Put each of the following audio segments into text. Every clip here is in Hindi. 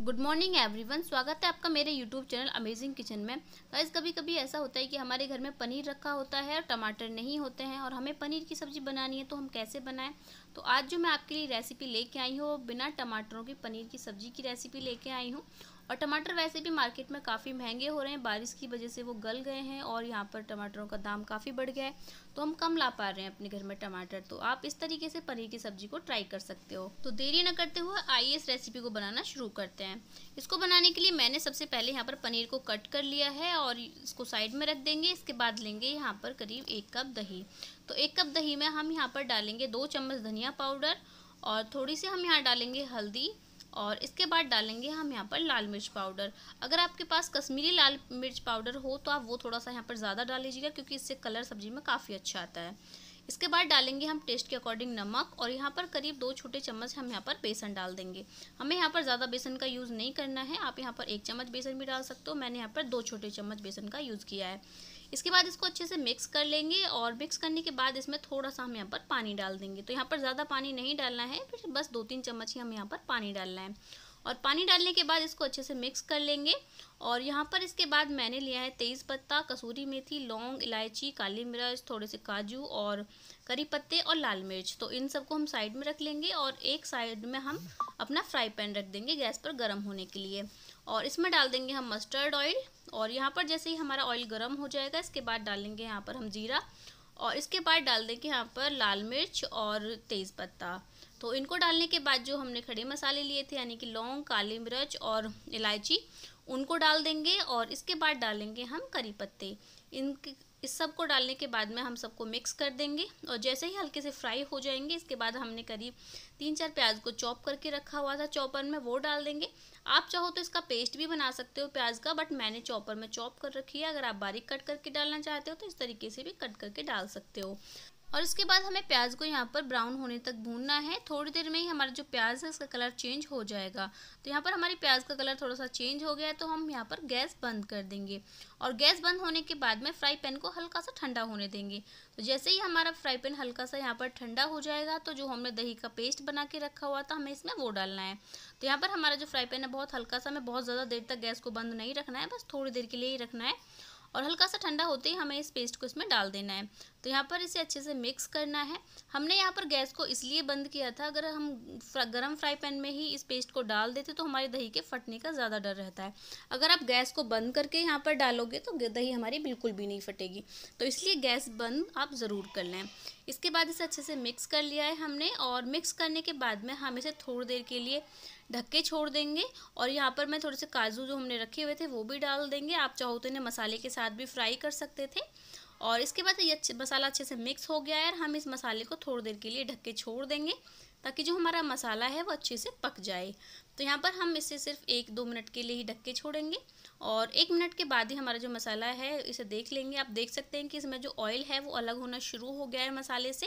गुड मॉर्निंग एवरीवन स्वागत है आपका मेरे यूट्यूब चैनल अमेजिंग किचन में गाइस कभी कभी ऐसा होता है कि हमारे घर में पनीर रखा होता है और टमाटर नहीं होते हैं और हमें पनीर की सब्ज़ी बनानी है तो हम कैसे बनाएं तो आज जो मैं आपके लिए रेसिपी लेके आई हूँ वो बिना टमाटरों की पनीर की सब्ज़ी की रेसिपी लेके आई हूँ और टमाटर वैसे भी मार्केट में काफ़ी महंगे हो रहे हैं बारिश की वजह से वो गल गए हैं और यहाँ पर टमाटरों का दाम काफ़ी बढ़ गया है तो हम कम ला पा रहे हैं अपने घर में टमाटर तो आप इस तरीके से पनीर की सब्जी को ट्राई कर सकते हो तो देरी न करते हुए आइए इस रेसिपी को बनाना शुरू करते हैं इसको बनाने के लिए मैंने सबसे पहले यहाँ पर पनीर को कट कर लिया है और इसको साइड में रख देंगे इसके बाद लेंगे यहाँ पर करीब एक कप दही तो एक कप दही में हम यहाँ पर डालेंगे दो चम्मच धनिया पाउडर और थोड़ी सी हम यहाँ डालेंगे हल्दी और इसके बाद डालेंगे हम यहाँ पर लाल मिर्च पाउडर अगर आपके पास कश्मीरी लाल मिर्च पाउडर हो तो आप वो थोड़ा सा यहाँ पर ज़्यादा डाल लीजिएगा क्योंकि इससे कलर सब्जी में काफ़ी अच्छा आता है इसके बाद डालेंगे हम टेस्ट के अकॉर्डिंग नमक और यहाँ पर करीब दो छोटे चम्मच हम यहाँ पर बेसन डाल देंगे हमें यहाँ पर ज़्यादा बेसन का यूज़ नहीं करना है आप यहाँ पर एक चम्मच बेसन भी डाल सकते हो मैंने यहाँ पर दो छोटे चम्मच बेसन का यूज़ किया है इसके बाद इसको अच्छे से मिक्स कर लेंगे और मिक्स करने के बाद इसमें थोड़ा सा हम यहाँ पर पानी डाल देंगे तो यहाँ पर ज़्यादा पानी नहीं डालना है बस दो तीन चम्मच ही हम यहाँ पर पानी डालना है और पानी डालने के बाद इसको अच्छे से मिक्स कर लेंगे और यहाँ पर इसके बाद मैंने लिया है तेज़ पत्ता कसूरी मेथी लौंग इलायची काली मिर्च थोड़े से काजू और करी पत्ते और लाल मिर्च तो इन सबको हम साइड में रख लेंगे और एक साइड में हम अपना फ्राई पैन रख देंगे गैस पर गर्म होने के लिए और इसमें डाल देंगे हम मस्टर्ड ऑयल और यहाँ पर जैसे ही हमारा ऑयल गर्म हो जाएगा इसके बाद डालेंगे यहाँ पर हम जीरा और इसके बाद डाल देंगे यहाँ पर लाल मिर्च और तेज़ पत्ता तो इनको डालने के बाद जो हमने खड़े मसाले लिए थे यानी कि लौंग काली मिर्च और इलायची उनको डाल देंगे और इसके बाद डालेंगे हम करी पत्ते इन इस सब को डालने के बाद में हम सबको मिक्स कर देंगे और जैसे ही हल्के से फ्राई हो जाएंगे इसके बाद हमने करीब तीन चार प्याज को चॉप करके रखा हुआ था चॉपर में वो डाल देंगे आप चाहो तो इसका पेस्ट भी बना सकते हो प्याज का बट मैंने चॉपर में चॉप कर रखी है अगर आप बारीक कट करके डालना चाहते हो तो इस तरीके से भी कट करके डाल सकते हो और उसके बाद हमें प्याज को यहाँ पर ब्राउन होने तक भूनना है थोड़ी देर में ही हमारा जो प्याज है इसका कलर चेंज हो जाएगा तो यहाँ पर हमारी प्याज का कलर थोड़ा सा चेंज हो गया है तो हम यहाँ पर गैस बंद कर देंगे और गैस बंद होने के बाद में फ्राई पैन को हल्का सा ठंडा होने देंगे तो जैसे ही हमारा फ्राई पैन हल्का सा यहाँ पर ठंडा हो जाएगा तो जो हमने दही का पेस्ट बना के रखा हुआ था हमें इसमें वो डालना है तो यहाँ पर हमारा जो फ्राई पैन है बहुत हल्का सा हमें बहुत ज़्यादा देर तक गैस को बंद नहीं रखना है बस थोड़ी देर के लिए ही रखना है और हल्का सा ठंडा होते ही हमें इस पेस्ट को इसमें डाल देना है तो यहाँ पर इसे अच्छे से मिक्स करना है हमने यहाँ पर गैस को इसलिए बंद किया था अगर हम गरम फ्राई पैन में ही इस पेस्ट को डाल देते तो हमारे दही के फटने का ज़्यादा डर रहता है अगर आप गैस को बंद करके यहाँ पर डालोगे तो दही हमारी बिल्कुल भी नहीं फटेगी तो इसलिए गैस बंद आप ज़रूर कर लें इसके बाद इसे अच्छे से मिक्स कर लिया है हमने और मिक्स करने के बाद में हम इसे थोड़ी देर के लिए ढक के छोड़ देंगे और यहाँ पर मैं थोड़े से काजू जो हमने रखे हुए थे वो भी डाल देंगे आप चाहो तो इन्हें मसाले के साथ भी फ्राई कर सकते थे और इसके बाद ये मसाला अच्छे से मिक्स हो गया है और हम इस मसाले को थोड़ी देर के लिए ढक के छोड़ देंगे ताकि जो हमारा मसाला है वो अच्छे से पक जाए तो यहाँ पर हम इसे सिर्फ एक दो मिनट के लिए ही ढक के छोड़ेंगे और एक मिनट के बाद ही हमारा जो मसाला है इसे देख लेंगे आप देख सकते हैं कि इसमें जो ऑयल है वो अलग होना शुरू हो गया है मसाले से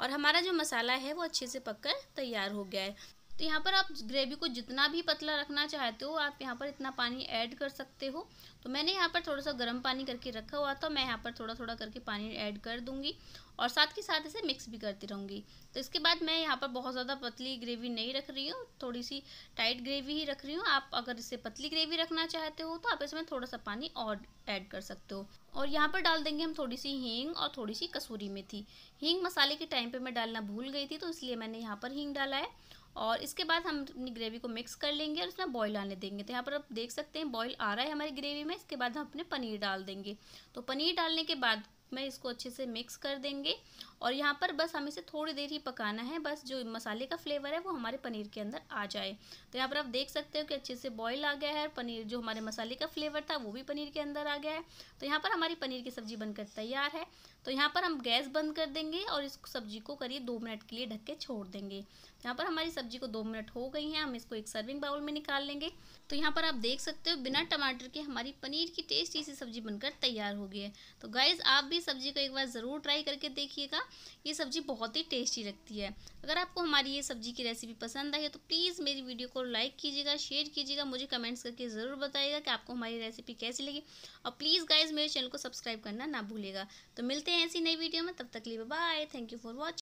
और हमारा जो मसाला है वो अच्छे से पककर तैयार हो गया है तो यहाँ पर आप ग्रेवी को जितना भी पतला रखना चाहते हो आप यहाँ पर इतना पानी ऐड कर सकते हो तो मैंने यहाँ पर थोड़ा सा गर्म पानी करके रखा हुआ था मैं यहाँ पर थोड़ा थोड़ा करके पानी ऐड कर दूँगी और साथ के साथ इसे मिक्स भी करती रहूँगी तो इसके बाद मैं यहाँ पर बहुत ज़्यादा पतली ग्रेवी नहीं रख रही हूँ थोड़ी सी टाइट ग्रेवी ही रख रही हूँ आप अगर इसे पतली ग्रेवी रखना चाहते हो तो आप इसमें थोड़ा सा पानी और ऐड कर सकते हो और यहाँ पर डाल देंगे हम थोड़ी सी हींग और थोड़ी सी कसूरी मेथी हींग मसाले के टाइम पर मैं डालना भूल गई थी तो इसलिए मैंने यहाँ पर हींग डाला है और इसके बाद हम अपनी ग्रेवी को मिक्स कर लेंगे और इसमें बॉईल आने देंगे तो यहाँ पर आप देख सकते हैं बॉईल आ रहा है हमारी ग्रेवी में इसके बाद हम अपने पनीर डाल देंगे तो पनीर डालने के बाद में इसको अच्छे से मिक्स कर देंगे और यहाँ पर बस हमें इसे थोड़ी देर ही पकाना है बस जो मसाले का फ्लेवर है वो हमारे पनीर के अंदर आ जाए तो यहाँ पर आप देख सकते हो कि अच्छे से बॉईल आ गया है पनीर जो हमारे मसाले का फ्लेवर था वो भी पनीर के अंदर आ गया है तो यहाँ पर हमारी पनीर की सब्ज़ी बनकर तैयार है तो यहाँ पर हम गैस बंद कर देंगे और इस सब्ज़ी को करीब दो मिनट के लिए ढक के छोड़ देंगे यहाँ पर हमारी सब्जी को दो मिनट हो गई हैं हम इसको एक सर्विंग बाउल में निकाल लेंगे तो यहाँ पर आप देख सकते हो बिना टमाटर के हमारी पनीर की टेस्टी सी सब्जी बनकर तैयार हो गई है तो गाइज़ आप भी सब्जी को एक बार ज़रूर ट्राई करके देखिएगा ये सब्जी बहुत ही टेस्टी लगती है अगर आपको हमारी ये सब्जी की रेसिपी पसंद आई है तो प्लीज़ मेरी वीडियो को लाइक कीजिएगा शेयर कीजिएगा मुझे कमेंट्स करके ज़रूर बताइएगा कि आपको हमारी रेसिपी कैसी लगी और प्लीज़ गाइज़ मेरे चैनल को सब्सक्राइब करना ना भूलेगा तो मिलते हैं ऐसी नई वीडियो में तब तक लिए bye thank you for watching